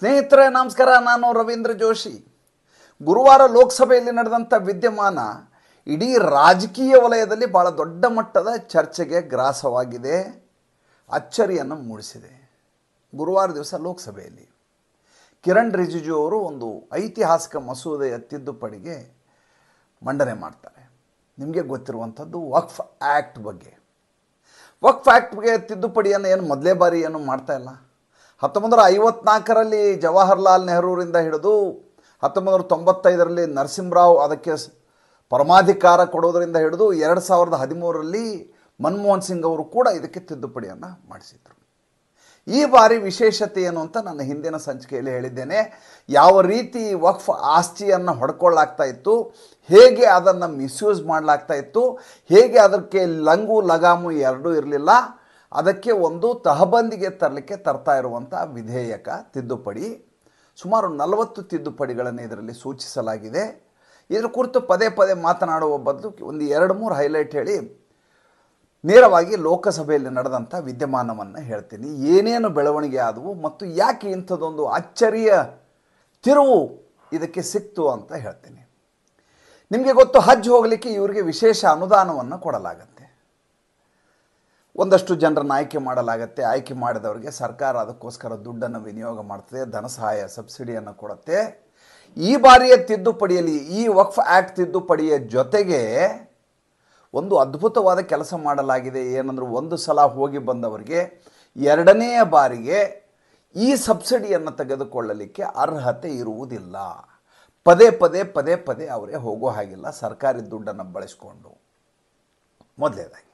ಸ್ನೇಹಿತರೆ ನಮಸ್ಕಾರ ನಾನು ರವೀಂದ್ರ ಜೋಶಿ ಗುರುವಾರ ಲೋಕಸಭೆಯಲ್ಲಿ ನಡೆದಂಥ ವಿದ್ಯಮಾನ ಇಡೀ ರಾಜಕೀಯ ವಲಯದಲ್ಲಿ ಭಾಳ ದೊಡ್ಡ ಮಟ್ಟದ ಚರ್ಚೆಗೆ ಗ್ರಾಸವಾಗಿದೆ ಅಚ್ಚರಿಯನ್ನು ಮೂಡಿಸಿದೆ ಗುರುವಾರ ದಿವಸ ಲೋಕಸಭೆಯಲ್ಲಿ ಕಿರಣ್ ರಿಜಿಜು ಅವರು ಒಂದು ಐತಿಹಾಸಿಕ ಮಸೂದೆಯ ತಿದ್ದುಪಡಿಗೆ ಮಂಡನೆ ಮಾಡ್ತಾರೆ ನಿಮಗೆ ಗೊತ್ತಿರುವಂಥದ್ದು ವಕ್ಫ್ ಆ್ಯಕ್ಟ್ ಬಗ್ಗೆ ವಕ್ಫ್ ಆ್ಯಕ್ಟ್ ಬಗ್ಗೆ ತಿದ್ದುಪಡಿಯನ್ನು ಏನು ಮೊದಲೇ ಬಾರಿ ಏನು ಮಾಡ್ತಾ ಇಲ್ಲ ಹತ್ತೊಂಬತ್ತು ಐವತ್ನಾಲ್ಕರಲ್ಲಿ ಜವಾಹರ್ಲಾಲ್ ನೆಹರೂರಿಂದ ಹಿಡಿದು ಹತ್ತೊಂಬತ್ತು ತೊಂಬತ್ತೈದರಲ್ಲಿ ನರಸಿಂಹರಾವ್ ಅದಕ್ಕೆ ಪರಮಾಧಿಕಾರ ಕೊಡೋದರಿಂದ ಹಿಡಿದು ಎರಡು ಸಾವಿರದ ಹದಿಮೂರರಲ್ಲಿ ಮನಮೋಹನ್ ಸಿಂಗ್ ಅವರು ಕೂಡ ಇದಕ್ಕೆ ತಿದ್ದುಪಡಿಯನ್ನು ಮಾಡಿಸಿದರು ಈ ಬಾರಿ ವಿಶೇಷತೆ ಏನು ಅಂತ ನನ್ನ ಹಿಂದಿನ ಸಂಚಿಕೆಯಲ್ಲಿ ಹೇಳಿದ್ದೇನೆ ಯಾವ ರೀತಿ ವಕ್ಫ್ ಆಸ್ತಿಯನ್ನು ಹೊಡ್ಕೊಳ್ಳಾಗ್ತಾ ಇತ್ತು ಹೇಗೆ ಅದನ್ನು ಮಿಸ್ಯೂಸ್ ಮಾಡಲಾಗ್ತಾ ಇತ್ತು ಹೇಗೆ ಅದಕ್ಕೆ ಲಂಗು ಲಗಾಮು ಎರಡೂ ಇರಲಿಲ್ಲ ಅದಕ್ಕೆ ಒಂದು ತಹಬಂದಿಗೆ ತರಲಿಕ್ಕೆ ತರ್ತಾ ಇರುವಂಥ ವಿಧೇಯಕ ತಿದ್ದುಪಡಿ ಸುಮಾರು ನಲವತ್ತು ತಿದ್ದುಪಡಿಗಳನ್ನು ಇದರಲ್ಲಿ ಸೂಚಿಸಲಾಗಿದೆ ಇದರ ಕುರಿತು ಪದೇ ಪದೇ ಮಾತನಾಡುವ ಬದಲು ಒಂದು ಎರಡು ಮೂರು ಹೈಲೈಟ್ ಹೇಳಿ ನೇರವಾಗಿ ಲೋಕಸಭೆಯಲ್ಲಿ ನಡೆದಂಥ ವಿದ್ಯಮಾನವನ್ನು ಹೇಳ್ತೀನಿ ಏನೇನು ಬೆಳವಣಿಗೆ ಆದವು ಮತ್ತು ಯಾಕೆ ಇಂಥದ್ದೊಂದು ಅಚ್ಚರಿಯ ತಿರುವು ಇದಕ್ಕೆ ಸಿಕ್ತು ಅಂತ ಹೇಳ್ತೀನಿ ನಿಮಗೆ ಗೊತ್ತು ಹಜ್ ಹೋಗಲಿಕ್ಕೆ ಇವರಿಗೆ ವಿಶೇಷ ಅನುದಾನವನ್ನು ಕೊಡಲಾಗುತ್ತೆ ಒಂದಷ್ಟು ಜನರನ್ನು ಆಯ್ಕೆ ಮಾಡಲಾಗತ್ತೆ ಆಯ್ಕೆ ಮಾಡಿದವರಿಗೆ ಸರ್ಕಾರ ಅದಕ್ಕೋಸ್ಕರ ದುಡ್ಡನ್ನು ವಿನಿಯೋಗ ಮಾಡ್ತದೆ ಧನ ಸಹಾಯ ಸಬ್ಸಿಡಿಯನ್ನು ಕೊಡುತ್ತೆ ಈ ಬಾರಿಯ ತಿದ್ದುಪಡಿಯಲ್ಲಿ ಈ ವಕ್ಫ್ ಆ್ಯಕ್ಟ್ ತಿದ್ದುಪಡಿಯ ಜೊತೆಗೆ ಒಂದು ಅದ್ಭುತವಾದ ಕೆಲಸ ಮಾಡಲಾಗಿದೆ ಏನಂದ್ರೆ ಒಂದು ಸಲ ಹೋಗಿ ಬಂದವರಿಗೆ ಎರಡನೆಯ ಬಾರಿಗೆ ಈ ಸಬ್ಸಿಡಿಯನ್ನು ತೆಗೆದುಕೊಳ್ಳಲಿಕ್ಕೆ ಅರ್ಹತೆ ಇರುವುದಿಲ್ಲ ಪದೇ ಪದೇ ಪದೇ ಪದೇ ಅವರೇ ಹೋಗೋ ಹಾಗಿಲ್ಲ ಸರ್ಕಾರಿ ದುಡ್ಡನ್ನು ಬಳಸಿಕೊಂಡು ಮೊದಲೇದಾಗಿ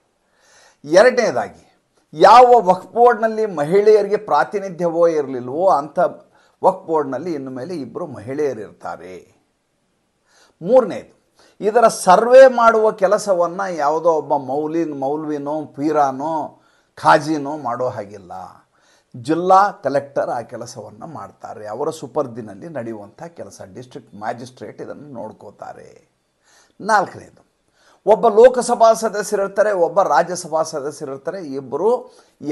ಎರಡನೇದಾಗಿ ಯಾವ ವಕ್ಫ್ ಬೋರ್ಡ್ನಲ್ಲಿ ಮಹಿಳೆಯರಿಗೆ ಪ್ರಾತಿನಿಧ್ಯವೋ ಇರಲಿಲ್ವೋ ಅಂಥ ವಕ್ಫ್ ಬೋರ್ಡ್ನಲ್ಲಿ ಇನ್ನು ಮೇಲೆ ಇಬ್ಬರು ಮಹಿಳೆಯರಿರ್ತಾರೆ ಮೂರನೇದು ಇದರ ಸರ್ವೆ ಮಾಡುವ ಕೆಲಸವನ್ನು ಯಾವುದೋ ಒಬ್ಬ ಮೌಲಿನ್ ಮೌಲ್ವಿನೋ ಪೀರಾನೋ ಖಾಜಿನೋ ಮಾಡೋ ಹಾಗಿಲ್ಲ ಜಿಲ್ಲಾ ಕಲೆಕ್ಟರ್ ಆ ಕೆಲಸವನ್ನು ಮಾಡ್ತಾರೆ ಅವರ ಸುಪರ್ದಿನಲ್ಲಿ ನಡೆಯುವಂಥ ಕೆಲಸ ಡಿಸ್ಟ್ರಿಕ್ಟ್ ಮ್ಯಾಜಿಸ್ಟ್ರೇಟ್ ಇದನ್ನು ನೋಡ್ಕೋತಾರೆ ನಾಲ್ಕನೇದು ಒಬ್ಬ ಲೋಕಸಭಾ ಸದಸ್ಯರಿರ್ತಾರೆ ಒಬ್ಬ ರಾಜ್ಯಸಭಾ ಸದಸ್ಯರಿರ್ತಾರೆ ಇಬ್ಬರು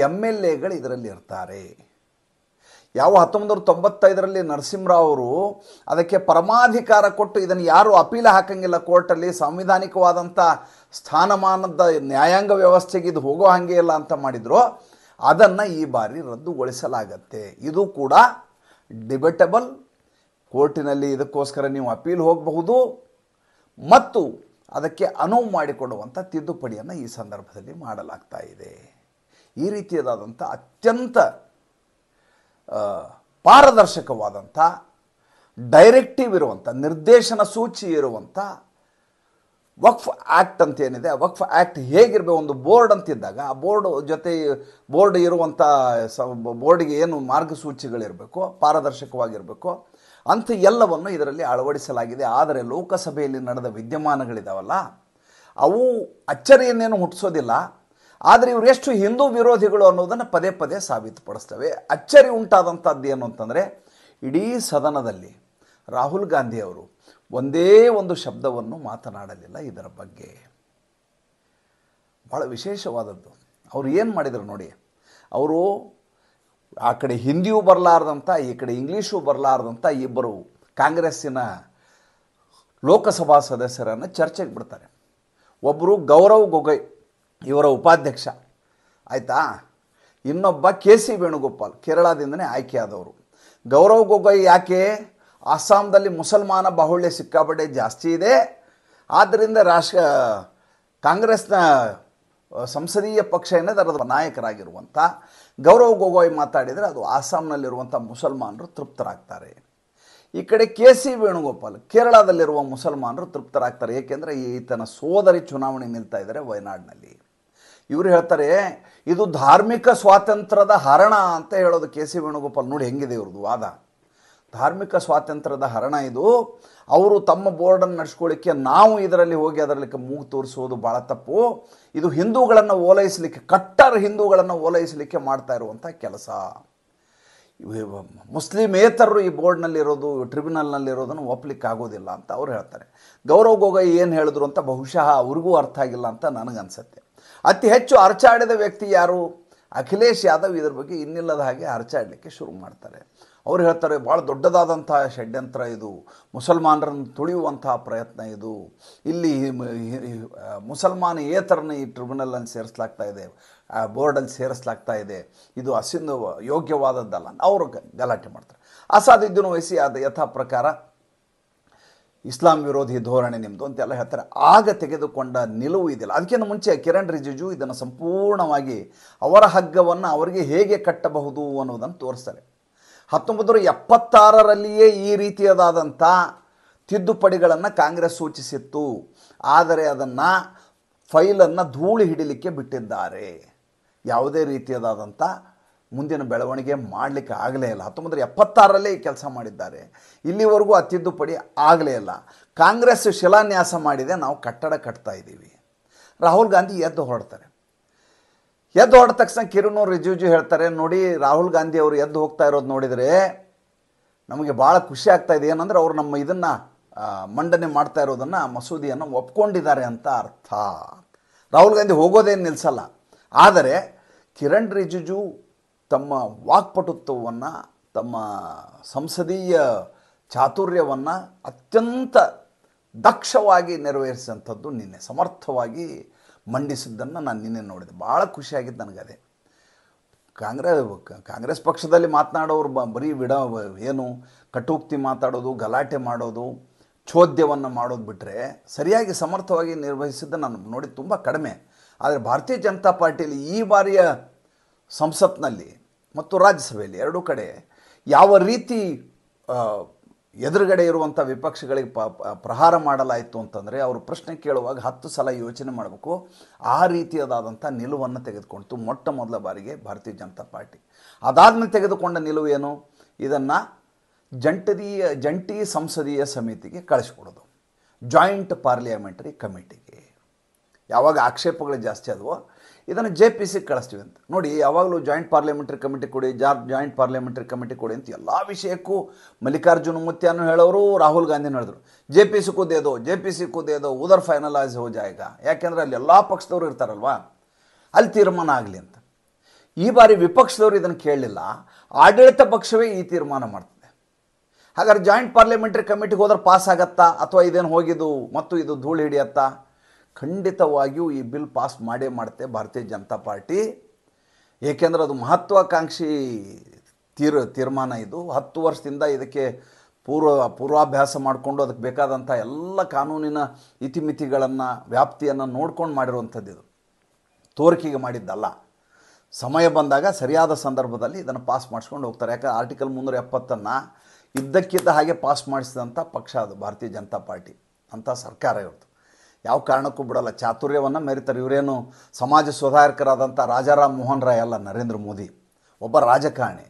ಎಮ್ ಎಲ್ ಎಗಳು ಇದರಲ್ಲಿ ಇರ್ತಾರೆ ಯಾವ ಹತ್ತೊಂಬತ್ತು ನೂರ ತೊಂಬತ್ತೈದರಲ್ಲಿ ನರಸಿಂಹರಾವ್ ಅವರು ಅದಕ್ಕೆ ಪರಮಾಧಿಕಾರ ಕೊಟ್ಟು ಇದನ್ನು ಯಾರೂ ಅಪೀಲ ಹಾಕಂಗಿಲ್ಲ ಕೋರ್ಟಲ್ಲಿ ಸಾಂವಿಧಾನಿಕವಾದಂಥ ಸ್ಥಾನಮಾನದ ನ್ಯಾಯಾಂಗ ವ್ಯವಸ್ಥೆಗೆ ಇದು ಹೋಗೋ ಹಾಗೆ ಇಲ್ಲ ಅಂತ ಮಾಡಿದ್ರು ಅದನ್ನು ಈ ಬಾರಿ ರದ್ದುಗೊಳಿಸಲಾಗತ್ತೆ ಇದು ಕೂಡ ಡಿಬೆಟಬಲ್ ಕೋರ್ಟಿನಲ್ಲಿ ಇದಕ್ಕೋಸ್ಕರ ನೀವು ಅಪೀಲ್ ಹೋಗಬಹುದು ಮತ್ತು ಅದಕ್ಕೆ ಅನುವು ಮಾಡಿಕೊಡುವಂಥ ತಿದ್ದುಪಡಿಯನ್ನು ಈ ಸಂದರ್ಭದಲ್ಲಿ ಮಾಡಲಾಗ್ತಾ ಇದೆ ಈ ರೀತಿಯದಾದಂಥ ಅತ್ಯಂತ ಪಾರದರ್ಶಕವಾದಂಥ ಡೈರೆಕ್ಟಿವ್ ಇರುವಂಥ ನಿರ್ದೇಶನ ಸೂಚಿ ಇರುವಂಥ ವಕ್ಫ್ ಆ್ಯಕ್ಟ್ ಅಂತ ಏನಿದೆ ಆ ವಕ್ಫ್ ಆ್ಯಕ್ಟ್ ಹೇಗಿರಬೇಕು ಒಂದು ಬೋರ್ಡ್ ಅಂತಿದ್ದಾಗ ಆ ಬೋರ್ಡ್ ಜೊತೆ ಬೋರ್ಡ್ ಇರುವಂಥ ಸ ಬೋರ್ಡಿಗೆ ಏನು ಮಾರ್ಗಸೂಚಿಗಳಿರಬೇಕು ಪಾರದರ್ಶಕವಾಗಿರಬೇಕು ಅಂಥ ಎಲ್ಲವನ್ನು ಇದರಲ್ಲಿ ಅಳವಡಿಸಲಾಗಿದೆ ಆದರೆ ಲೋಕಸಭೆಯಲ್ಲಿ ನಡೆದ ವಿದ್ಯಮಾನಗಳಿದಾವಲ್ಲ ಅವು ಅಚ್ಚರಿಯನ್ನೇನು ಹುಟ್ಟಿಸೋದಿಲ್ಲ ಆದರೆ ಇವರು ಎಷ್ಟು ಹಿಂದೂ ವಿರೋಧಿಗಳು ಅನ್ನೋದನ್ನು ಪದೇ ಪದೇ ಸಾಬೀತುಪಡಿಸ್ತವೆ ಅಚ್ಚರಿ ಉಂಟಾದಂಥದ್ದು ಏನು ಅಂತಂದರೆ ಇಡೀ ಸದನದಲ್ಲಿ ರಾಹುಲ್ ಗಾಂಧಿಯವರು ಒಂದೇ ಒಂದು ಶಬ್ದವನ್ನು ಮಾತನಾಡಲಿಲ್ಲ ಇದರ ಬಗ್ಗೆ ಭಾಳ ವಿಶೇಷವಾದದ್ದು ಅವರು ಏನು ಮಾಡಿದರು ನೋಡಿ ಅವರು ಆ ಕಡೆ ಹಿಂದಿಯೂ ಬರಲಾರ್ದಂಥ ಈ ಕಡೆ ಇಂಗ್ಲೀಷು ಬರಲಾರ್ದಂಥ ಇಬ್ಬರು ಕಾಂಗ್ರೆಸ್ಸಿನ ಲೋಕಸಭಾ ಸದಸ್ಯರನ್ನು ಚರ್ಚೆಗೆ ಬಿಡ್ತಾರೆ ಒಬ್ಬರು ಗೌರವ್ ಗೊಗೊಯ್ ಇವರ ಉಪಾಧ್ಯಕ್ಷ ಆಯಿತಾ ಇನ್ನೊಬ್ಬ ಕೆ ಸಿ ವೇಣುಗೋಪಾಲ್ ಕೇರಳದಿಂದನೇ ಆಯ್ಕೆಯಾದವರು ಗೌರವ್ ಗೊಗೊಯ್ ಯಾಕೆ ಅಸ್ಸಾಂದಲ್ಲಿ ಮುಸಲ್ಮಾನ ಬಾಹುಳ್ಯ ಸಿಕ್ಕಾಪಟ್ಟೆ ಜಾಸ್ತಿ ಇದೆ ಆದ್ದರಿಂದ ರಾಷ್ಟ್ರ ಕಾಂಗ್ರೆಸ್ನ ಸಂಸದೀಯ ಪಕ್ಷ ಏನಿದೆ ಅದರ ನಾಯಕರಾಗಿರುವಂಥ ಗೌರವ್ ಗೊಗೋಯ್ ಮಾತಾಡಿದರೆ ಅದು ಆಸಾಂನಲ್ಲಿರುವಂಥ ಮುಸಲ್ಮಾನರು ತೃಪ್ತರಾಗ್ತಾರೆ ಈ ಕಡೆ ಕೆ ಸಿ ವೇಣುಗೋಪಾಲ್ ಕೇರಳದಲ್ಲಿರುವ ಮುಸಲ್ಮಾನರು ತೃಪ್ತರಾಗ್ತಾರೆ ಏಕೆಂದರೆ ಈತನ ಸೋದರಿ ಚುನಾವಣೆ ನಿಲ್ತಾ ಇದ್ದಾರೆ ವಯನಾಡಿನಲ್ಲಿ ಇವರು ಹೇಳ್ತಾರೆ ಇದು ಧಾರ್ಮಿಕ ಸ್ವಾತಂತ್ರ್ಯದ ಹರಣ ಅಂತ ಹೇಳೋದು ಕೆ ಸಿ ವೇಣುಗೋಪಾಲ್ ನೋಡಿ ಹೆಂಗಿದೆ ಇವ್ರದ್ದು ವಾದ ಧಾರ್ಮಿಕ ಸ್ವಾತಂತ್ರ್ಯದ ಹರಣ ಇದು ಅವರು ತಮ್ಮ ಬೋರ್ಡನ್ನು ನಡೆಸ್ಕೊಳ್ಳಿಕ್ಕೆ ನಾವು ಇದರಲ್ಲಿ ಹೋಗಿ ಅದರಲ್ಲಿ ಮೂಗು ತೋರಿಸುವುದು ಭಾಳ ತಪ್ಪು ಇದು ಹಿಂದೂಗಳನ್ನು ಓಲೈಸಲಿಕ್ಕೆ ಕಟ್ಟರ್ ಹಿಂದೂಗಳನ್ನು ಓಲೈಸಲಿಕ್ಕೆ ಮಾಡ್ತಾ ಇರುವಂಥ ಕೆಲಸ ಮುಸ್ಲಿಮೇತರರು ಈ ಬೋರ್ಡ್ನಲ್ಲಿರೋದು ಟ್ರಿಬ್ಯುನಲ್ನಲ್ಲಿರೋದನ್ನು ಒಪ್ಪಲಿಕ್ಕೆ ಆಗೋದಿಲ್ಲ ಅಂತ ಅವ್ರು ಹೇಳ್ತಾರೆ ಗೌರವ್ ಗೊಗೋಯ್ ಏನು ಹೇಳಿದ್ರು ಅಂತ ಬಹುಶಃ ಅವ್ರಿಗೂ ಅರ್ಥ ಆಗಿಲ್ಲ ಅಂತ ನನಗನ್ಸುತ್ತೆ ಅತಿ ಹೆಚ್ಚು ಅರ್ಚಾಡಿದ ವ್ಯಕ್ತಿ ಯಾರು ಅಖಿಲೇಶ್ ಯಾದವ್ ಇದ್ರ ಬಗ್ಗೆ ಇನ್ನಿಲ್ಲದ ಹಾಗೆ ಅರ್ಚಾಡಲಿಕ್ಕೆ ಶುರು ಮಾಡ್ತಾರೆ ಅವ್ರು ಹೇಳ್ತಾರೆ ಭಾಳ ದೊಡ್ಡದಾದಂಥ ಷಡ್ಯಂತ್ರ ಇದು ಮುಸಲ್ಮಾನರನ್ನು ತುಳಿಯುವಂತಹ ಪ್ರಯತ್ನ ಇದು ಇಲ್ಲಿ ಮುಸಲ್ಮಾನ ಏತರನ್ನು ಈ ಟ್ರಿಬ್ಯುನಲನ್ನು ಸೇರಿಸ್ಲಾಗ್ತಾ ಇದೆ ಬೋರ್ಡಲ್ಲಿ ಸೇರಿಸ್ಲಾಗ್ತಾ ಇದೆ ಇದು ಅಸಿಂದು ಯೋಗ್ಯವಾದದ್ದಲ್ಲ ಅವರು ಗಲಾಟೆ ಮಾಡ್ತಾರೆ ಅಸಾಧ್ಯದನ್ನು ವಹಿಸಿ ಅದು ಯಥಾ ಪ್ರಕಾರ ಇಸ್ಲಾಂ ವಿರೋಧಿ ಧೋರಣೆ ನಿಮ್ಮದು ಅಂತೆಲ್ಲ ಹೇಳ್ತಾರೆ ಆಗ ತೆಗೆದುಕೊಂಡ ನಿಲುವು ಇದಿಲ್ಲ ಅದಕ್ಕಿಂತ ಮುಂಚೆ ಕಿರಣ್ ರಿಜಿಜು ಇದನ್ನು ಸಂಪೂರ್ಣವಾಗಿ ಅವರ ಹಗ್ಗವನ್ನು ಅವರಿಗೆ ಹೇಗೆ ಕಟ್ಟಬಹುದು ಅನ್ನೋದನ್ನು ತೋರಿಸ್ತಾರೆ ಹತ್ತೊಂಬತ್ತು ಎಪ್ಪತ್ತಾರರಲ್ಲಿಯೇ ಈ ರೀತಿಯದಾದಂಥ ತಿದ್ದುಪಡಿಗಳನ್ನು ಕಾಂಗ್ರೆಸ್ ಸೂಚಿಸಿತ್ತು ಆದರೆ ಅದನ್ನು ಫೈಲನ್ನು ಧೂಳು ಹಿಡಿಲಿಕ್ಕೆ ಬಿಟ್ಟಿದ್ದಾರೆ ಯಾವುದೇ ರೀತಿಯದಾದಂಥ ಮುಂದಿನ ಬೆಳವಣಿಗೆ ಮಾಡಲಿಕ್ಕೆ ಆಗಲೇ ಇಲ್ಲ ಹತ್ತೊಂಬತ್ತು ಎಪ್ಪತ್ತಾರರಲ್ಲೇ ಈ ಕೆಲಸ ಮಾಡಿದ್ದಾರೆ ಇಲ್ಲಿವರೆಗೂ ಆ ತಿದ್ದುಪಡಿ ಆಗಲೇ ಇಲ್ಲ ಕಾಂಗ್ರೆಸ್ ಶಿಲಾನ್ಯಾಸ ಮಾಡಿದೆ ನಾವು ಕಟ್ಟಡ ಕಟ್ತಾ ಇದ್ದೀವಿ ರಾಹುಲ್ ಗಾಂಧಿ ಎದ್ದು ಹೊರಡ್ತಾರೆ ಎದ್ದು ಹೊಡೆದ ತಕ್ಷಣ ಕಿರಣ್ ರಿಜಿಜು ಹೇಳ್ತಾರೆ ನೋಡಿ ರಾಹುಲ್ ಗಾಂಧಿ ಅವರು ಎದ್ದು ಹೋಗ್ತಾ ಇರೋದು ನೋಡಿದರೆ ನಮಗೆ ಭಾಳ ಖುಷಿ ಆಗ್ತಾ ಇದೆ ಏನಂದ್ರೆ ಅವರು ನಮ್ಮ ಇದನ್ನು ಮಂಡನೆ ಮಾಡ್ತಾ ಇರೋದನ್ನು ಮಸೂದಿಯನ್ನು ಒಪ್ಕೊಂಡಿದ್ದಾರೆ ಅಂತ ಅರ್ಥ ರಾಹುಲ್ ಗಾಂಧಿ ಹೋಗೋದೇನು ನಿಲ್ಲಿಸಲ್ಲ ಆದರೆ ಕಿರಣ್ ರಿಜಿಜು ತಮ್ಮ ವಾಕ್ಪಟುತ್ವವನ್ನು ತಮ್ಮ ಸಂಸದೀಯ ಚಾತುರ್ಯವನ್ನು ಅತ್ಯಂತ ದಕ್ಷವಾಗಿ ನೆರವೇರಿಸಿದಂಥದ್ದು ನಿನ್ನೆ ಸಮರ್ಥವಾಗಿ ಮಂಡಿಸಿದ್ದನ್ನು ನಾನು ನಿನ್ನೆ ನೋಡಿದೆ ಭಾಳ ಖುಷಿಯಾಗಿತ್ತು ನನಗದೇ ಕಾಂಗ್ರೆಸ್ ಕಾಂಗ್ರೆಸ್ ಪಕ್ಷದಲ್ಲಿ ಮಾತನಾಡೋರು ಬ ಬರೀ ವಿಡ ಏನು ಕಟೂಕ್ತಿ ಮಾತಾಡೋದು ಗಲಾಟೆ ಮಾಡೋದು ಚೋದ್ಯವನ್ನು ಮಾಡೋದು ಬಿಟ್ಟರೆ ಸರಿಯಾಗಿ ಸಮರ್ಥವಾಗಿ ನಿರ್ವಹಿಸಿದ್ದು ನಾನು ನೋಡಿ ತುಂಬ ಕಡಿಮೆ ಆದರೆ ಭಾರತೀಯ ಜನತಾ ಪಾರ್ಟಿಯಲ್ಲಿ ಈ ಬಾರಿಯ ಸಂಸತ್ನಲ್ಲಿ ಮತ್ತು ರಾಜ್ಯಸಭೆಯಲ್ಲಿ ಎರಡೂ ಕಡೆ ಯಾವ ರೀತಿ ಎದುರುಗಡೆ ಇರುವಂಥ ವಿಪಕ್ಷಗಳಿಗೆ ಪ ಪ್ರಹಾರ ಮಾಡಲಾಯಿತು ಅಂತಂದರೆ ಅವರು ಪ್ರಶ್ನೆ ಕೇಳುವಾಗ ಹತ್ತು ಸಲ ಯೋಚನೆ ಮಾಡಬೇಕು ಆ ರೀತಿಯದಾದಂಥ ನಿಲುವನ್ನು ತೆಗೆದುಕೊಳ್ತು ಮೊಟ್ಟ ಮೊದಲ ಬಾರಿಗೆ ಭಾರತೀಯ ಜನತಾ ಪಾರ್ಟಿ ಅದಾದ್ಮೇಲೆ ತೆಗೆದುಕೊಂಡ ನಿಲುವೇನು ಇದನ್ನು ಜಂಟದೀಯ ಜಂಟಿ ಸಂಸದೀಯ ಸಮಿತಿಗೆ ಕಳಿಸ್ಕೊಡೋದು ಜಾಯಿಂಟ್ ಪಾರ್ಲಿಯಾಮೆಂಟರಿ ಕಮಿಟಿಗೆ ಯಾವಾಗ ಆಕ್ಷೇಪಗಳು ಜಾಸ್ತಿ ಆದವೋ ಇದನ್ನು ಜೆ ಪಿ ಸಿಗೆ ಕಳಿಸ್ತೀವಿ ಅಂತ ನೋಡಿ ಯಾವಾಗಲೂ ಜಾಯಿಂಟ್ ಪಾರ್ಲಿಮೆಂಟ್ರಿ ಕಮಿಟಿ ಕೊಡಿ ಜಾರ್ ಜಾಯಿಂಟ್ ಪಾರ್ಲಿಮೆಂಟ್ರಿ ಕಮಿಟಿ ಕೊಡಿ ಅಂತ ಎಲ್ಲ ವಿಷಯಕ್ಕೂ ಮಲ್ಲಿಕಾರ್ಜುನ ಮುತ್ಯಾನು ಹೇಳೋರು ರಾಹುಲ್ ಗಾಂಧಿನೂ ಹೇಳಿದ್ರು ಜೆ ಪಿ ಸಿ ಕುದೇದು ಜೆ ಪಿ ಸಿ ಕುದೇದು ಉದರ್ ಫೈನಲೈಸ್ ಹೋ ಜಾಯ್ಗ ಯಾಕೆಂದರೆ ಅಲ್ಲಿ ಎಲ್ಲ ಪಕ್ಷದವರು ಇರ್ತಾರಲ್ವಾ ಅಲ್ಲಿ ತೀರ್ಮಾನ ಆಗಲಿ ಅಂತ ಈ ಬಾರಿ ವಿಪಕ್ಷದವರು ಇದನ್ನು ಕೇಳಲಿಲ್ಲ ಆಡಳಿತ ಪಕ್ಷವೇ ಈ ತೀರ್ಮಾನ ಮಾಡ್ತದೆ ಹಾಗಾದ್ರೆ ಜಾಯಿಂಟ್ ಪಾರ್ಲಿಮೆಂಟ್ರಿ ಕಮಿಟಿಗೆ ಹೋದ್ರೆ ಪಾಸ್ ಆಗತ್ತಾ ಅಥವಾ ಇದೇನು ಹೋಗಿದ್ದು ಮತ್ತು ಇದು ಧೂಳು ಹಿಡಿಯತ್ತಾ ಖಂಡಿತವಾಗಿಯೂ ಈ ಬಿಲ್ ಪಾಸ್ ಮಾಡೇ ಮಾಡುತ್ತೆ ಭಾರತೀಯ ಜನತಾ ಪಾರ್ಟಿ ಏಕೆಂದರೆ ಅದು ಮಹತ್ವಾಕಾಂಕ್ಷಿ ತೀರ್ ತೀರ್ಮಾನ ಇದು ಹತ್ತು ವರ್ಷದಿಂದ ಇದಕ್ಕೆ ಪೂರ್ವ ಪೂರ್ವಾಭ್ಯಾಸ ಮಾಡಿಕೊಂಡು ಅದಕ್ಕೆ ಬೇಕಾದಂಥ ಎಲ್ಲ ಕಾನೂನಿನ ಇತಿಮಿತಿಗಳನ್ನು ವ್ಯಾಪ್ತಿಯನ್ನು ನೋಡ್ಕೊಂಡು ಮಾಡಿರುವಂಥದ್ದು ಇದು ತೋರಿಕೆಗೆ ಮಾಡಿದ್ದಲ್ಲ ಸಮಯ ಬಂದಾಗ ಸರಿಯಾದ ಸಂದರ್ಭದಲ್ಲಿ ಇದನ್ನು ಪಾಸ್ ಮಾಡಿಸ್ಕೊಂಡು ಹೋಗ್ತಾರೆ ಯಾಕಂದರೆ ಆರ್ಟಿಕಲ್ ಮುನ್ನೂರ ಎಪ್ಪತ್ತನ್ನು ಇದ್ದಕ್ಕಿದ್ದ ಹಾಗೆ ಪಾಸ್ ಮಾಡಿಸಿದಂಥ ಪಕ್ಷ ಅದು ಭಾರತೀಯ ಜನತಾ ಪಾರ್ಟಿ ಅಂಥ ಸರ್ಕಾರ ಇವತ್ತು ಯಾವ ಕಾರಣಕ್ಕೂ ಬಿಡಲ್ಲ ಚಾತುರ್ಯವನ್ನು ಮೆರಿತಾರೆ ಇವರೇನು ಸಮಾಜ ಸುಧಾರಕರಾದಂಥ ರಾಜಾರಾಮ್ ಮೋಹನ್ ರಾಯ್ ಅಲ್ಲ ನರೇಂದ್ರ ಮೋದಿ ಒಬ್ಬ ರಾಜಕಾರಣಿ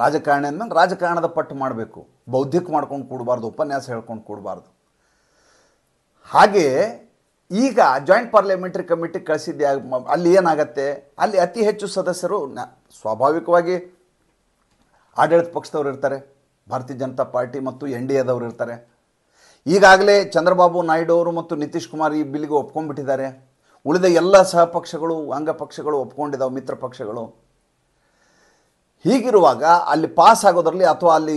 ರಾಜಕಾರಣಿ ಅಂದಮೇಲೆ ರಾಜಕಾರಣದ ಪಟ್ಟು ಮಾಡಬೇಕು ಬೌದ್ಧಿಕ ಮಾಡ್ಕೊಂಡು ಕೂಡಬಾರ್ದು ಉಪನ್ಯಾಸ ಹೇಳ್ಕೊಂಡು ಕೂಡಬಾರ್ದು ಹಾಗೆಯೇ ಈಗ ಜಾಯಿಂಟ್ ಪಾರ್ಲಿಮೆಂಟ್ರಿ ಕಮಿಟಿ ಕಳಿಸಿದ್ದೆ ಅಲ್ಲಿ ಏನಾಗತ್ತೆ ಅಲ್ಲಿ ಅತಿ ಹೆಚ್ಚು ಸದಸ್ಯರು ಸ್ವಾಭಾವಿಕವಾಗಿ ಆಡಳಿತ ಪಕ್ಷದವ್ರು ಇರ್ತಾರೆ ಭಾರತೀಯ ಜನತಾ ಪಾರ್ಟಿ ಮತ್ತು ಎನ್ ಡಿ ಎದವ್ರು ಇರ್ತಾರೆ ಈಗಾಗಲೇ ಚಂದ್ರಬಾಬು ನಾಯ್ಡು ಅವರು ಮತ್ತು ನಿತೀಶ್ ಕುಮಾರ್ ಈ ಬಿಲ್ಗೆ ಒಪ್ಕೊಂಡ್ಬಿಟ್ಟಿದ್ದಾರೆ ಉಳಿದ ಎಲ್ಲ ಸಹಪಕ್ಷಗಳು ಅಂಗಪಕ್ಷಗಳು ಒಪ್ಕೊಂಡಿದ್ದಾವೆ ಮಿತ್ರ ಪಕ್ಷಗಳು ಹೀಗಿರುವಾಗ ಅಲ್ಲಿ ಪಾಸ್ ಆಗೋದ್ರಲ್ಲಿ ಅಥವಾ ಅಲ್ಲಿ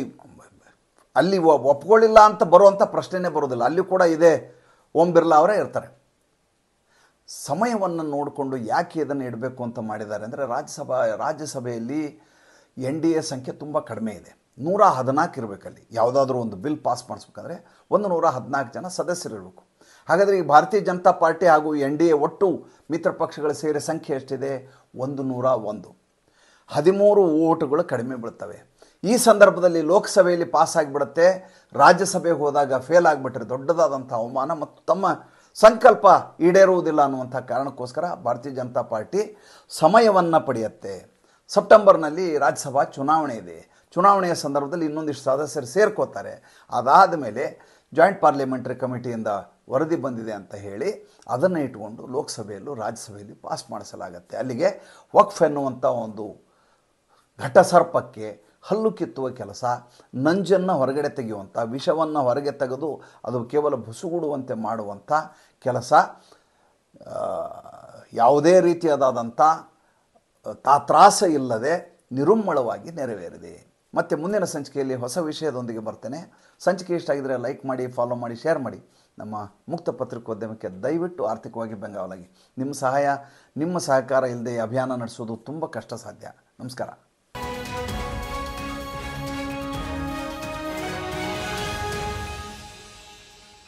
ಅಲ್ಲಿ ಒಪ್ಕೊಳ್ಳಿಲ್ಲ ಅಂತ ಬರುವಂಥ ಪ್ರಶ್ನೆನೇ ಬರೋದಿಲ್ಲ ಅಲ್ಲಿ ಕೂಡ ಇದೆ ಓಂ ಬಿರ್ಲಾ ಅವರೇ ಇರ್ತಾರೆ ಸಮಯವನ್ನು ನೋಡಿಕೊಂಡು ಯಾಕೆ ಇದನ್ನು ಇಡಬೇಕು ಅಂತ ಮಾಡಿದ್ದಾರೆ ಅಂದರೆ ರಾಜ್ಯಸಭಾ ರಾಜ್ಯಸಭೆಯಲ್ಲಿ ಎನ್ ಡಿ ಎ ಸಂಖ್ಯೆ ತುಂಬ ಕಡಿಮೆ ಇದೆ ನೂರ ಹದಿನಾಲ್ಕು ಇರಬೇಕಲ್ಲಿ ಯಾವುದಾದ್ರೂ ಒಂದು ಬಿಲ್ ಪಾಸ್ ಮಾಡಿಸ್ಬೇಕಂದ್ರೆ ಒಂದು ನೂರ ಹದಿನಾಲ್ಕು ಜನ ಸದಸ್ಯರಿರಬೇಕು ಹಾಗಾದರೆ ಈ ಭಾರತೀಯ ಜನತಾ ಪಾರ್ಟಿ ಹಾಗೂ ಎನ್ ಡಿ ಎ ಒಟ್ಟು ಮಿತ್ರ ಪಕ್ಷಗಳ ಸೇರಿ ಸಂಖ್ಯೆ ಎಷ್ಟಿದೆ ಒಂದು ನೂರ ಒಂದು ಹದಿಮೂರು ಓಟುಗಳು ಕಡಿಮೆ ಬೀಳ್ತವೆ ಈ ಸಂದರ್ಭದಲ್ಲಿ ಲೋಕಸಭೆಯಲ್ಲಿ ಪಾಸ್ ಆಗಿಬಿಡುತ್ತೆ ರಾಜ್ಯಸಭೆಗೆ ಹೋದಾಗ ಫೇಲ್ ಆಗಿಬಿಟ್ರೆ ದೊಡ್ಡದಾದಂಥ ಅವಮಾನ ಮತ್ತು ತಮ್ಮ ಸಂಕಲ್ಪ ಈಡೇರುವುದಿಲ್ಲ ಅನ್ನುವಂಥ ಕಾರಣಕ್ಕೋಸ್ಕರ ಭಾರತೀಯ ಜನತಾ ಪಾರ್ಟಿ ಸಮಯವನ್ನು ಪಡೆಯುತ್ತೆ ಸೆಪ್ಟೆಂಬರ್ನಲ್ಲಿ ರಾಜ್ಯಸಭಾ ಚುನಾವಣೆ ಇದೆ ಚುನಾವಣೆಯ ಸಂದರ್ಭದಲ್ಲಿ ಇನ್ನೊಂದಿಷ್ಟು ಸದಸ್ಯರು ಸೇರ್ಕೋತಾರೆ ಅದಾದ ಮೇಲೆ ಜಾಯಿಂಟ್ ಪಾರ್ಲಿಮೆಂಟರಿ ಕಮಿಟಿಯಿಂದ ವರದಿ ಬಂದಿದೆ ಅಂತ ಹೇಳಿ ಅದನ್ನು ಇಟ್ಕೊಂಡು ಲೋಕಸಭೆಯಲ್ಲೂ ರಾಜ್ಯಸಭೆಯಲ್ಲಿ ಪಾಸ್ ಮಾಡಿಸಲಾಗತ್ತೆ ಅಲ್ಲಿಗೆ ವಕ್ಫ್ ಎನ್ನುವಂಥ ಒಂದು ಘಟಸರ್ಪಕ್ಕೆ ಹಲ್ಲು ಕಿತ್ತುವ ಕೆಲಸ ನಂಜನ್ನು ಹೊರಗಡೆ ತೆಗೆಯುವಂಥ ವಿಷವನ್ನು ಹೊರಗೆ ತೆಗೆದು ಅದು ಕೇವಲ ಬುಸುಗೂಡುವಂತೆ ಮಾಡುವಂಥ ಕೆಲಸ ಯಾವುದೇ ರೀತಿಯಾದಂಥ ತಾತ್ರಾಸ ಇಲ್ಲದೆ ನಿರುಮ್ಮಳವಾಗಿ ನೆರವೇರಿದೆ ಮತ್ತೆ ಮುಂದಿನ ಸಂಚಿಕೆಯಲ್ಲಿ ಹೊಸ ವಿಷಯದೊಂದಿಗೆ ಬರ್ತೇನೆ ಸಂಚಿಕೆ ಇಷ್ಟ ಆಗಿದ್ರೆ ಲೈಕ್ ಮಾಡಿ ಫಾಲೋ ಮಾಡಿ ಶೇರ್ ಮಾಡಿ ನಮ್ಮ ಮುಕ್ತ ಪತ್ರಿಕೋದ್ಯಮಕ್ಕೆ ದಯವಿಟ್ಟು ಆರ್ಥಿಕವಾಗಿ ಬೆಂಗಾವಲಾಗಿ ನಿಮ್ಮ ಸಹಾಯ ನಿಮ್ಮ ಸಹಕಾರ ಇಲ್ಲದೆ ಅಭಿಯಾನ ನಡೆಸೋದು ತುಂಬ ಕಷ್ಟ ಸಾಧ್ಯ ನಮಸ್ಕಾರ